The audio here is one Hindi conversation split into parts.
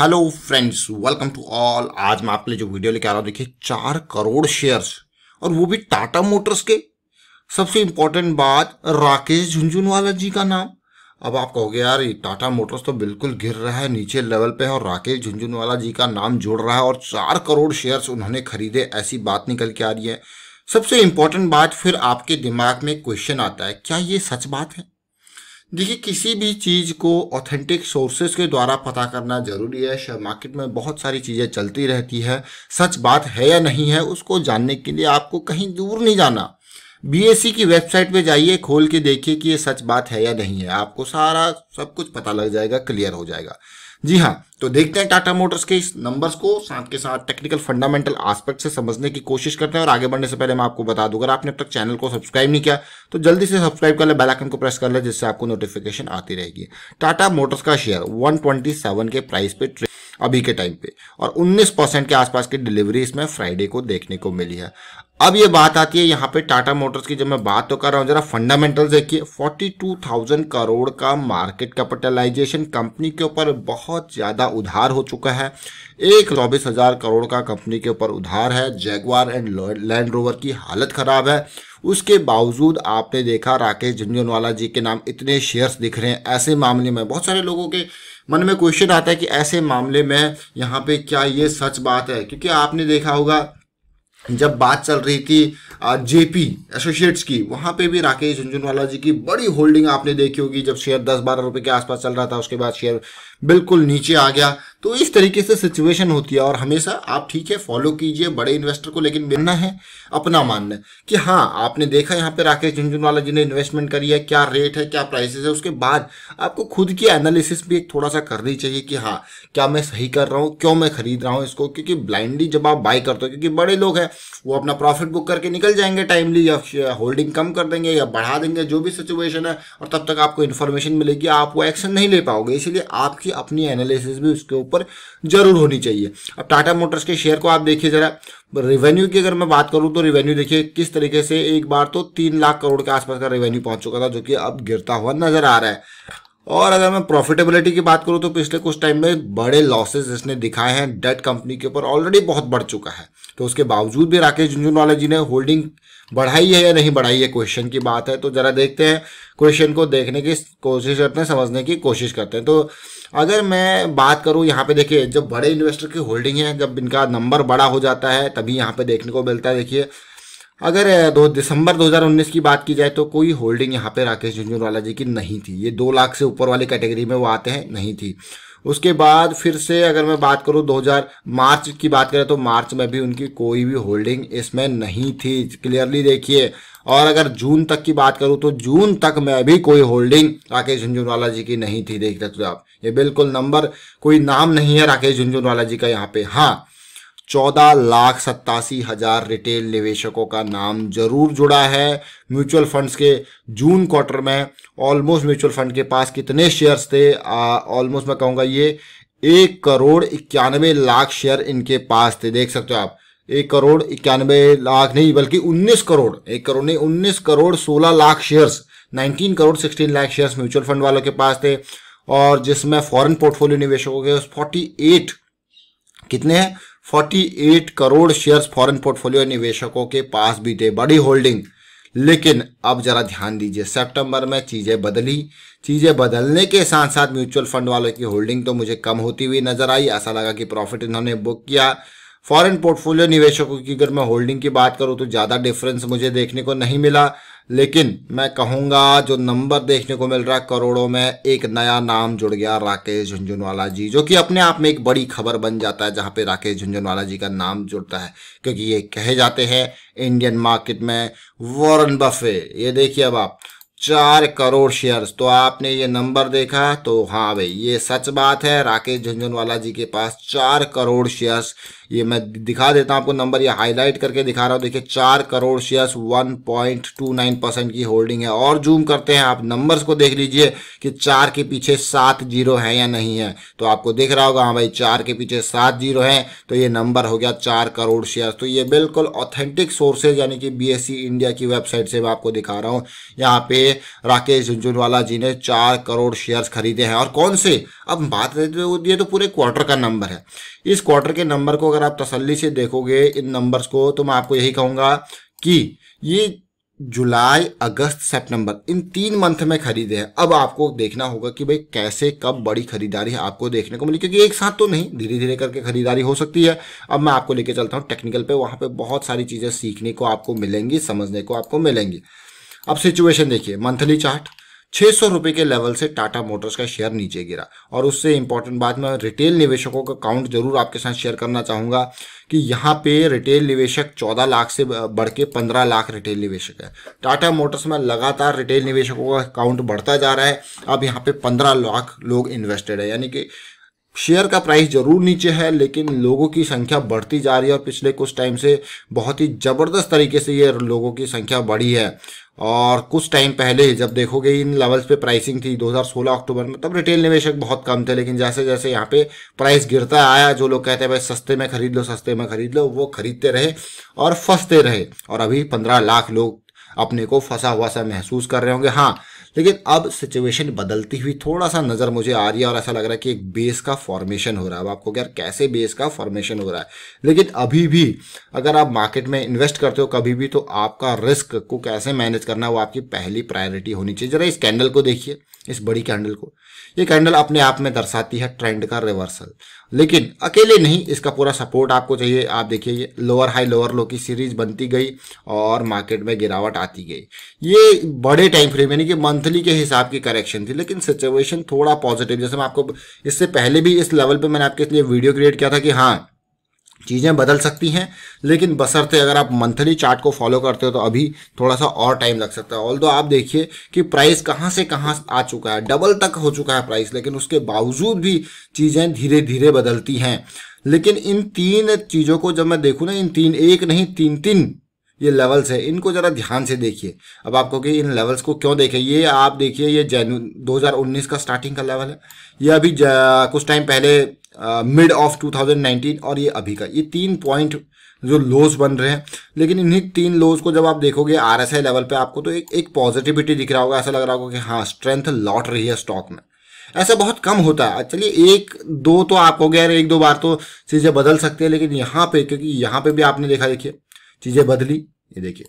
hello friends welcome to all आज मैं आपके लिए जो वीडियो लेके आ रहा हूँ देखिए चार करोड़ शेयर्स और वो भी टाटा मोटर्स के सबसे इम्पोर्टेंट बात राकेश झुंझुनवाला जी का नाम अब आप कहोगे यार ये टाटा मोटर्स तो बिल्कुल गिर रहा है नीचे लेवल पे है और राकेश झुंझुनवाला जी का नाम जुड़ रहा है और चार करोड़ शेयर्स उन्होंने खरीदे ऐसी बात निकल के आ रही है सबसे इम्पोर्टेंट बात फिर आपके दिमाग में क्वेश्चन आता है क्या ये सच बात है देखिए किसी भी चीज़ को ऑथेंटिक सोर्सेज के द्वारा पता करना जरूरी है शेयर मार्केट में बहुत सारी चीज़ें चलती रहती है सच बात है या नहीं है उसको जानने के लिए आपको कहीं दूर नहीं जाना बीएससी e की वेबसाइट पे जाइए खोल के देखिए कि ये सच बात है या नहीं है आपको सारा सब कुछ पता लग जाएगा क्लियर हो जाएगा जी हाँ तो देखते हैं टाटा मोटर्स के इस नंबर्स को साथ के साथ टेक्निकल फंडामेंटल आस्पेक्ट से समझने की कोशिश करते हैं और आगे बढ़ने से पहले मैं आपको बता दूं अगर आपने अब तक चैनल को सब्सक्राइब नहीं किया तो जल्दी से सब्सक्राइब कर ले बेल आइकन को प्रेस कर ले जिससे आपको नोटिफिकेशन आती रहेगी टाटा मोटर्स का शेयर वन के प्राइस पे अभी के टाइम पे और 19 परसेंट के आसपास की डिलीवरी इसमें फ्राइडे को देखने को मिली है अब ये बात आती है यहाँ पे टाटा मोटर्स की जब मैं बात तो कर रहा हूँ जरा फंडामेंटल देखिए 42,000 करोड़ का मार्केट कैपिटलाइजेशन कंपनी के ऊपर बहुत ज़्यादा उधार हो चुका है एक चौबीस हज़ार करोड़ का कंपनी के ऊपर उधार है जैगवार एंड लैंड रोवर की हालत ख़राब है उसके बावजूद आपने देखा राकेश झुंझुनवाला जी के नाम इतने शेयर्स दिख रहे हैं ऐसे मामले में बहुत सारे लोगों के मन में क्वेश्चन आता है कि ऐसे मामले में यहाँ पे क्या ये सच बात है क्योंकि आपने देखा होगा जब बात चल रही थी जेपी एसोसिएट्स की वहाँ पे भी राकेश झुंझुनवाला जी की बड़ी होल्डिंग आपने देखी होगी जब शेयर दस बारह रुपए के आसपास चल रहा था उसके बाद शेयर बिल्कुल नीचे आ गया तो इस तरीके से सिचुएशन होती है और हमेशा आप ठीक है फॉलो कीजिए बड़े इन्वेस्टर को लेकिन मानना है अपना मानना है कि हाँ आपने देखा यहाँ पे राकेश झुंझुनवाला जी ने इन्वेस्टमेंट करी है क्या रेट है क्या प्राइसेस है उसके बाद आपको खुद की एनालिसिस भी एक थोड़ा सा करनी चाहिए कि हाँ क्या मैं सही कर रहा हूँ क्यों मैं खरीद रहा हूँ इसको क्योंकि ब्लाइंडली जब आप बाई करते हो क्योंकि बड़े लोग हैं वो अपना प्रॉफिट बुक करके निकल जाएंगे टाइमली या होल्डिंग कम कर देंगे या बढ़ा देंगे जो भी सिचुएशन है और तब तक आपको इन्फॉर्मेशन मिलेगी आप वो एक्शन नहीं ले पाओगे इसीलिए आपकी अपनी एनालिसिस भी उसके ऊपर जरूर होनी चाहिए अब टाटा मोटर्स के शेयर को आप देखिए जरा रेवेन्यू की अगर मैं बात करूं तो रेवेन्यू देखिए किस तरीके से एक बार तो तीन लाख करोड़ के आसपास का रेवेन्यू पहुंच चुका था जो कि अब गिरता हुआ नजर आ रहा है और अगर मैं प्रॉफिटेबिलिटी की बात करूं तो पिछले कुछ टाइम में बड़े लॉसेस इसने दिखाए हैं डेट कंपनी के ऊपर ऑलरेडी बहुत बढ़ चुका है तो उसके बावजूद भी राकेश झुंझुनवाला जी ने होल्डिंग बढ़ाई है या नहीं बढ़ाई है क्वेश्चन की बात है तो ज़रा देखते हैं क्वेश्चन को देखने की कोशिश करते हैं समझने की कोशिश करते हैं तो अगर मैं बात करूं यहाँ पे देखिए जब बड़े इन्वेस्टर की होल्डिंग है जब इनका नंबर बड़ा हो जाता है तभी यहाँ पे देखने को मिलता है देखिए अगर दो दिसंबर 2019 की बात की जाए तो कोई होल्डिंग यहाँ पे राकेश झुंझुनवाला जी की नहीं थी ये दो लाख से ऊपर वाली कैटेगरी में वो आते हैं नहीं थी उसके बाद फिर से अगर मैं बात करूं 2000 मार्च की बात करें तो मार्च में भी उनकी कोई भी होल्डिंग इसमें नहीं थी क्लियरली देखिए और अगर जून तक की बात करूं तो जून तक में भी कोई होल्डिंग राकेश झुंझुनवाला जी की नहीं थी देख सकते हो आप ये बिल्कुल नंबर कोई नाम नहीं है राकेश झुंझुनवाला जी का यहाँ पे हाँ चौदह लाख सत्तासी हजार रिटेल निवेशकों का नाम जरूर जुड़ा है म्यूचुअल फंड्स के जून क्वार्टर में ऑलमोस्ट म्यूचुअल फंड के पास कितने शेयर्स थे ऑलमोस्ट मैं कहूँगा ये एक करोड़ इक्यानवे लाख शेयर इनके पास थे देख सकते हो आप एक करोड़ इक्यानवे लाख नहीं बल्कि उन्नीस करोड़ एक करोड़ नहीं उन्नीस करोड़ सोलह lakh shares nineteen crore sixteen lakh shares mutual fund वालों के पास थे और जिसमें फॉरेन पोर्टफोलियो निवेशकों के फोर्टी एट कितने हैं 48 करोड़ शेयर्स फॉरेन पोर्टफोलियो निवेशकों के पास भी थे बड़ी होल्डिंग लेकिन अब जरा ध्यान दीजिए सितंबर में चीज़ें बदली चीज़ें बदलने के साथ साथ म्यूचुअल फंड वालों की होल्डिंग तो मुझे कम होती हुई नजर आई ऐसा लगा कि प्रॉफिट इन्होंने बुक किया फॉरेन पोर्टफोलियो निवेशकों की अगर मैं होल्डिंग की बात करूं तो ज़्यादा डिफरेंस मुझे देखने को नहीं मिला लेकिन मैं कहूंगा जो नंबर देखने को मिल रहा है करोड़ों में एक नया नाम जुड़ गया राकेश झुंझुनवाला जी जो कि अपने आप में एक बड़ी खबर बन जाता है जहां पे राकेश झुंझुनवाला जी का नाम जुड़ता है क्योंकि ये कहे जाते हैं इंडियन मार्केट में वॉरन बफे ये देखिए अब आप चार करोड़ शेयर्स तो आपने ये नंबर देखा तो हाँ भाई ये सच बात है राकेश झुंझुनवाला जी के पास चार करोड़ शेयर्स ये मैं दिखा देता हूं आपको नंबर ये हाईलाइट करके दिखा रहा हूँ देखिए चार करोड़ शेयर्स 1.29 परसेंट की होल्डिंग है और जूम करते हैं आप नंबर्स को देख लीजिए कि चार के पीछे सात जीरो है या नहीं है तो आपको देख रहा होगा हाँ भाई चार के पीछे सात जीरो है तो ये नंबर हो गया चार करोड़ शेयर्स तो ये बिल्कुल ऑथेंटिक सोर्सेज यानी कि बी इंडिया e की वेबसाइट से मैं आपको दिखा रहा हूँ यहाँ पे राकेश झुंझुनवाला जी ने चार करोड़ शेयर्स खरीदे हैं और कौन से अब बात ये तो पूरे क्वार्टर का नंबर है इस क्वार्टर के नंबर को अगर अगर आप तसल्ली से देखोगे इन नंबर्स को तो मैं आपको यही कहूँगा कि ये जुलाई अगस्त सितंबर इन तीन मंथ में खरीदे हैं अब आपको देखना होगा कि भाई कैसे कब बड़ी खरीदारी आपको देखने को मिली क्योंकि एक साथ तो नहीं धीरे धीरे करके खरीदारी हो सकती है अब मैं आपको लेके चलता हूँ टेक्निकल पे वहाँ पे बहुत सारी चीज़ें सीखने को आपको मिलेंगी समझने को आपको मिलेंगी अब सिचुएशन देखिए मंथली चार्ट छह सौ रुपए के लेवल से टाटा मोटर्स का शेयर नीचे गिरा और उससे इंपॉर्टेंट बात मैं रिटेल निवेशकों का काउंट जरूर आपके साथ शेयर करना चाहूंगा कि यहाँ पे रिटेल निवेशक 14 लाख से बढ़ के पंद्रह लाख रिटेल निवेशक है टाटा मोटर्स में लगातार रिटेल निवेशकों का काउंट बढ़ता जा रहा है अब यहाँ पे पंद्रह लाख लोग इन्वेस्टेड है यानी कि शेयर का प्राइस जरूर नीचे है लेकिन लोगों की संख्या बढ़ती जा रही है और पिछले कुछ टाइम से बहुत ही ज़बरदस्त तरीके से ये लोगों की संख्या बढ़ी है और कुछ टाइम पहले जब देखोगे इन लेवल्स पे प्राइसिंग थी 2016 अक्टूबर में तब रिटेल निवेशक बहुत कम थे लेकिन जैसे जैसे यहाँ पे प्राइस गिरता आया जो लोग कहते हैं भाई सस्ते में खरीद लो सस्ते में खरीद लो वो खरीदते रहे और फंसते रहे और अभी पंद्रह लाख लोग अपने को फंसा हुआ सा महसूस कर रहे होंगे हाँ लेकिन अब सिचुएशन बदलती हुई थोड़ा सा नज़र मुझे आ रही है और ऐसा लग रहा है कि एक बेस का फॉर्मेशन हो रहा है अब आपको यार कैसे बेस का फॉर्मेशन हो रहा है लेकिन अभी भी अगर आप मार्केट में इन्वेस्ट करते हो कभी भी तो आपका रिस्क को कैसे मैनेज करना वो आपकी पहली प्रायोरिटी होनी चाहिए जरा इस कैंडल को देखिए इस बड़ी कैंडल को ये कैंडल अपने आप में दर्शाती है ट्रेंड का रिवर्सल लेकिन अकेले नहीं इसका पूरा सपोर्ट आपको चाहिए आप देखिए ये लोअर हाई लोअर लो की सीरीज बनती गई और मार्केट में गिरावट आती गई ये बड़े टाइम फ्रेम यानी कि मंथली के हिसाब की करेक्शन थी लेकिन सिचुएशन थोड़ा पॉजिटिव जैसे मैं आपको इससे पहले भी इस लेवल पर मैंने आपके लिए वीडियो क्रिएट किया था कि हाँ चीज़ें बदल सकती हैं लेकिन बसरते अगर आप मंथली चार्ट को फॉलो करते हो तो अभी थोड़ा सा और टाइम लग सकता है ऑल आप देखिए कि प्राइस कहाँ से कहाँ आ चुका है डबल तक हो चुका है प्राइस लेकिन उसके बावजूद भी चीज़ें धीरे धीरे बदलती हैं लेकिन इन तीन चीज़ों को जब मैं देखूँ ना इन तीन एक नहीं तीन तीन ये लेवल्स है इनको ज़रा ध्यान से देखिए अब आपको कि इन लेवल्स को क्यों देखें ये आप देखिए ये जनवरी 2019 का स्टार्टिंग का लेवल है ये अभी कुछ टाइम पहले मिड ऑफ 2019 और ये अभी का ये तीन पॉइंट जो लोज बन रहे हैं लेकिन इन्हीं तीन लोज को जब आप देखोगे आरएसआई लेवल पे आपको तो एक एक पॉजिटिविटी दिख रहा होगा ऐसा लग रहा होगा कि हाँ स्ट्रेंथ लौट रही है स्टॉक में ऐसा बहुत कम होता है चलिए एक दो तो आप हो गया एक दो बार तो चीज़ें बदल सकती है लेकिन यहाँ पे क्योंकि यहाँ पे भी आपने देखा देखिए चीज़ें बदली ये देखिए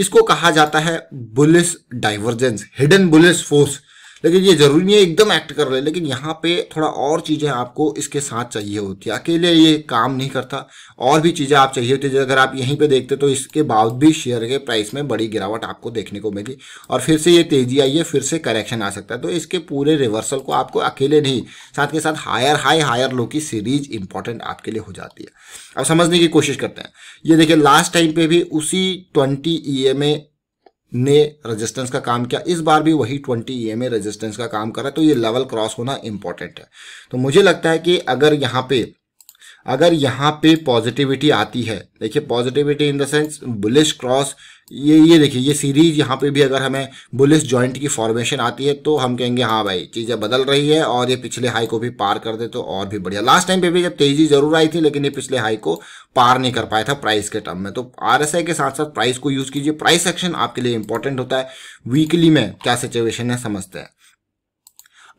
इसको कहा जाता है bullish divergence hidden bullish force लेकिन ये ज़रूरी नहीं है एकदम एक्ट कर रहे लेकिन यहाँ पे थोड़ा और चीज़ें आपको इसके साथ चाहिए होती है अकेले ये काम नहीं करता और भी चीज़ें आप चाहिए होती है अगर आप यहीं पर देखते तो इसके बाद भी शेयर के प्राइस में बड़ी गिरावट आपको देखने को मिली और फिर से ये तेज़ी आई है फिर से करेक्शन आ सकता है तो इसके पूरे रिवर्सल को आपको अकेले नहीं साथ के साथ हायर हाई हायर लो की सीरीज इंपॉर्टेंट आपके लिए हो जाती है अब समझने की कोशिश करते हैं ये देखिए लास्ट टाइम पे भी उसी ट्वेंटी ई ने रेजिस्टेंस का काम किया इस बार भी वही 20 एम रेजिस्टेंस का काम कर रहा है तो ये लेवल क्रॉस होना इंपॉर्टेंट है तो मुझे लगता है कि अगर यहाँ पे अगर यहाँ पे पॉजिटिविटी आती है देखिए positivity in the sense bullish cross ये ये देखिए ये सीरीज यहाँ पे भी अगर हमें बुलिस जॉइंट की फॉर्मेशन आती है तो हम कहेंगे हाँ भाई चीज़ें बदल रही है और ये पिछले हाई को भी पार कर दे तो और भी बढ़िया लास्ट टाइम पे भी जब तेजी जरूर आई थी लेकिन ये पिछले हाई को पार नहीं कर पाया था प्राइस के टर्म में तो आर के साथ साथ प्राइस को यूज़ कीजिए प्राइस एक्शन आपके लिए इंपॉर्टेंट होता है वीकली में क्या सिचुएशन है समझते हैं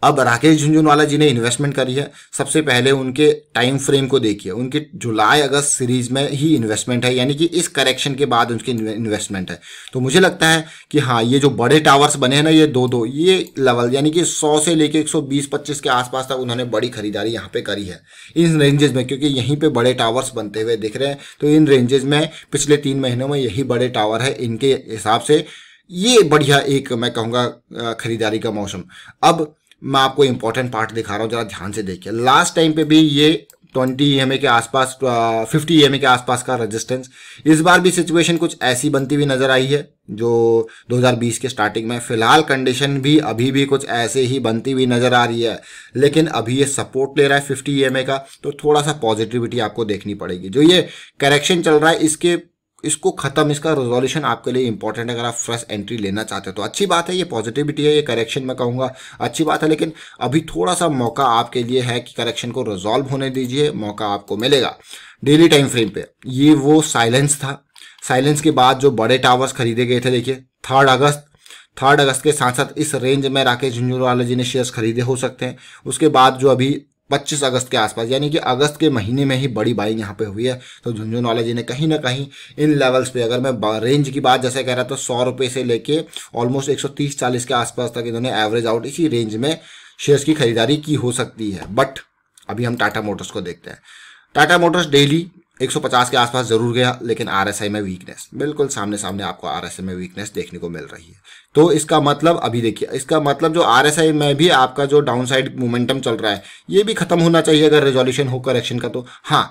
अब राकेश झुंझुनवाला जी ने इन्वेस्टमेंट करी है सबसे पहले उनके टाइम फ्रेम को देखिए उनके जुलाई अगस्त सीरीज में ही इन्वेस्टमेंट है यानी कि इस करेक्शन के बाद उनके इन्वेस्टमेंट है तो मुझे लगता है कि हाँ ये जो बड़े टावर्स बने हैं ना ये दो दो ये लेवल यानी कि सौ से लेके एक सौ बीस पच्चीस के आसपास तक उन्होंने बड़ी खरीदारी यहाँ पर करी है इन रेंजेज में क्योंकि यहीं पर बड़े टावर्स बनते हुए दिख रहे हैं तो इन रेंजेज में पिछले तीन महीनों में यही बड़े टावर है इनके हिसाब से ये बढ़िया एक मैं कहूँगा खरीदारी का मौसम अब मैं आपको इंपॉर्टेंट पार्ट दिखा रहा हूँ जरा ध्यान से देखिए लास्ट टाइम पे भी ये ट्वेंटी एम के आसपास फिफ्टी uh, एम के आसपास का रेजिस्टेंस इस बार भी सिचुएशन कुछ ऐसी बनती हुई नजर आई है जो 2020 के स्टार्टिंग में फिलहाल कंडीशन भी अभी भी कुछ ऐसे ही बनती हुई नजर आ रही है लेकिन अभी ये सपोर्ट ले रहा है 50 ई का तो थोड़ा सा पॉजिटिविटी आपको देखनी पड़ेगी जो ये करेक्शन चल रहा है इसके इसको खत्म इसका रेजोल्यूशन आपके लिए इंपॉर्टेंट है अगर आप फ्रेश एंट्री लेना चाहते हो तो अच्छी बात है ये पॉजिटिविटी है ये करेक्शन में कहूँगा अच्छी बात है लेकिन अभी थोड़ा सा मौका आपके लिए है कि करेक्शन को रिजॉल्व होने दीजिए मौका आपको मिलेगा डेली टाइम फ्रेम पे ये वो साइलेंस था साइलेंस के बाद जो बड़े टावर्स खरीदे गए थे देखिए थर्ड अगस्त थर्ड अगस्त के साथ साथ इस रेंज में राकेश झुंझुनवाला जी ने शेयर्स खरीदे हो सकते हैं उसके बाद जो अभी पच्चीस अगस्त के आसपास यानी कि अगस्त के महीने में ही बड़ी बाइंग यहाँ पे हुई है तो वाले जी ने कहीं ना कहीं इन लेवल्स पे अगर मैं रेंज की बात जैसे कह रहा था तो सौ रुपये से लेके ऑलमोस्ट एक सौ तीस चालीस के आसपास तक इन्होंने एवरेज आउट इसी रेंज में शेयर्स की खरीदारी की हो सकती है बट अभी हम टाटा मोटर्स को देखते हैं टाटा मोटर्स डेली 150 के आसपास जरूर गया लेकिन आरएसआई में वीकनेस बिल्कुल सामने सामने आपको आरएसआई में वीकनेस देखने को मिल रही है तो इसका मतलब अभी देखिए इसका मतलब जो आरएसआई में भी आपका जो डाउनसाइड मोमेंटम चल रहा है ये भी खत्म होना चाहिए अगर रेजोल्यूशन हो करेक्शन का तो हाँ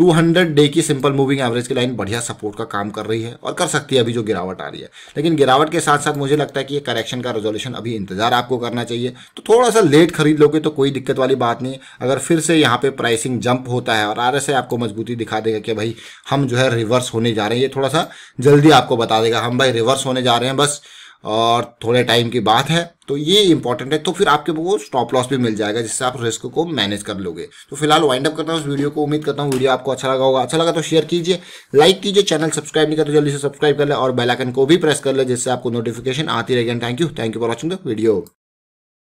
200 डे की सिंपल मूविंग एवरेज की लाइन बढ़िया सपोर्ट का काम कर रही है और कर सकती है अभी जो गिरावट आ रही है लेकिन गिरावट के साथ साथ मुझे लगता है कि ये करेक्शन का रेजोल्यूशन अभी इंतजार आपको करना चाहिए तो थोड़ा सा लेट खरीद लोगे तो कोई दिक्कत वाली बात नहीं अगर फिर से यहाँ पे प्राइसिंग जंप होता है और आर आपको मजबूती दिखा देगा कि भाई हम जो है रिवर्स होने जा रहे हैं ये थोड़ा सा जल्दी आपको बता देगा हम भाई रिवर्स होने जा रहे हैं बस और थोड़े टाइम की बात है तो ये इंपॉर्टेंट है तो फिर आपके वो स्टॉप लॉस भी मिल जाएगा जिससे आप रिस्क को मैनेज कर लोगे तो फिलहाल वाइंड अप करता हूँ इस वीडियो को उम्मीद करता हूँ वीडियो आपको अच्छा लगा होगा अच्छा लगा तो शेयर कीजिए लाइक कीजिए चैनल सब्सक्राइब नहीं कर तो जल्दी से सब्सक्राइब कर ले और बेलाइकन को भी प्रेस कर ले जिससे आपको नोटिफिकेशन आती रहेगी thank you thank you for watching the video